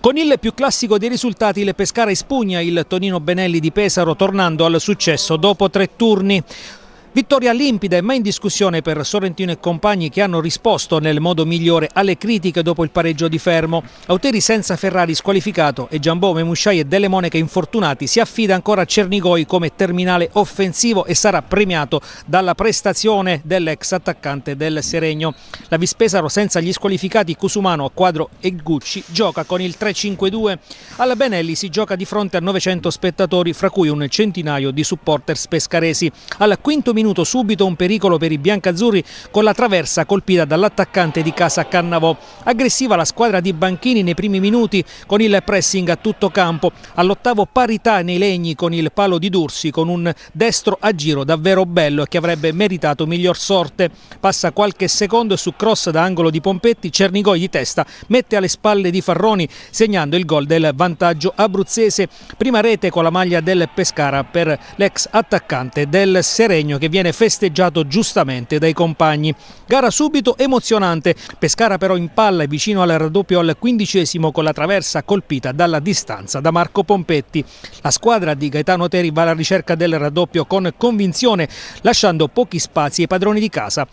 Con il più classico dei risultati il Pescara ispugna il Tonino Benelli di Pesaro tornando al successo dopo tre turni. Vittoria limpida e mai in discussione per Sorrentino e compagni che hanno risposto nel modo migliore alle critiche dopo il pareggio di Fermo. Auteri senza Ferrari squalificato e Giambome, Musciai e Delle Monache infortunati si affida ancora a Cernigoi come terminale offensivo e sarà premiato dalla prestazione dell'ex attaccante del Seregno. La Vispesaro senza gli squalificati Cusumano, Quadro e Gucci gioca con il 3-5-2. Alla Benelli si gioca di fronte a 900 spettatori fra cui un centinaio di supporters pescaresi. Al quinto minuto subito un pericolo per i biancazzurri con la traversa colpita dall'attaccante di casa Cannavò. Aggressiva la squadra di Banchini nei primi minuti con il pressing a tutto campo. All'ottavo parità nei legni con il palo di Dursi con un destro a giro davvero bello che avrebbe meritato miglior sorte. Passa qualche secondo e su cross da angolo di Pompetti Cernigoi di testa mette alle spalle di Farroni segnando il gol del vantaggio abruzzese. Prima rete con la maglia del Pescara per l'ex attaccante del Seregno che viene festeggiato giustamente dai compagni. Gara subito emozionante, Pescara però in palla vicino al raddoppio al quindicesimo con la traversa colpita dalla distanza da Marco Pompetti. La squadra di Gaetano Teri va alla ricerca del raddoppio con convinzione lasciando pochi spazi ai padroni di casa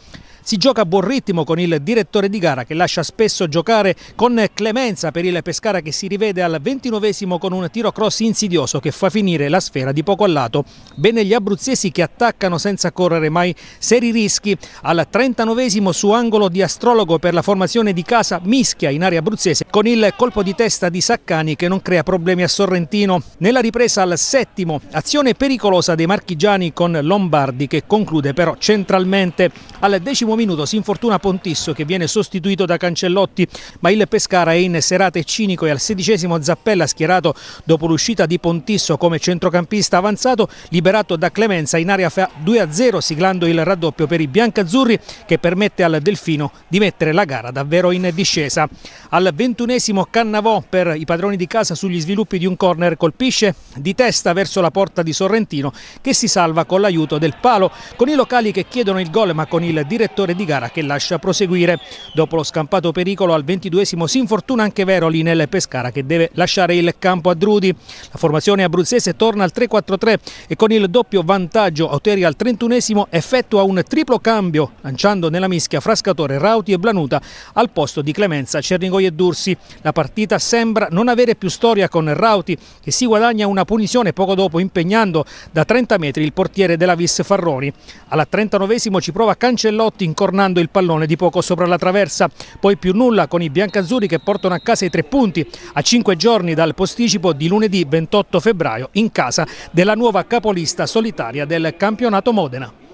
si gioca a buon ritmo con il direttore di gara che lascia spesso giocare con clemenza per il Pescara che si rivede al 29 con un tiro cross insidioso che fa finire la sfera di poco al lato. Bene gli abruzzesi che attaccano senza correre mai seri rischi. Al 39 su angolo di astrologo per la formazione di casa Mischia in area abruzzese con il colpo di testa di Saccani che non crea problemi a Sorrentino. Nella ripresa al settimo, azione pericolosa dei marchigiani con Lombardi che conclude però centralmente. Al decimo minuto si infortuna Pontisso che viene sostituito da Cancellotti, ma il Pescara è in serata e cinico e al sedicesimo Zappella schierato dopo l'uscita di Pontisso come centrocampista avanzato, liberato da Clemenza in area 2-0 siglando il raddoppio per i biancazzurri che permette al Delfino di mettere la gara davvero in discesa. Al 21 31 Cannavò per i padroni di casa sugli sviluppi di un corner colpisce di testa verso la porta di Sorrentino che si salva con l'aiuto del palo, con i locali che chiedono il gol ma con il direttore di gara che lascia proseguire. Dopo lo scampato pericolo al ventiduesimo si infortuna anche Veroli nel Pescara che deve lasciare il campo a Drudi. La formazione abruzzese torna al 3-4-3 e con il doppio vantaggio Oteri al trentunesimo effettua un triplo cambio lanciando nella mischia Frascatore, Rauti e Blanuta al posto di Clemenza, Cernigoi e Dursi. La partita sembra non avere più storia con Rauti che si guadagna una punizione poco dopo impegnando da 30 metri il portiere della Vis Farroni. Alla 39esimo ci prova Cancellotti incornando il pallone di poco sopra la traversa. Poi più nulla con i biancazzurri che portano a casa i tre punti a 5 giorni dal posticipo di lunedì 28 febbraio in casa della nuova capolista solitaria del campionato Modena.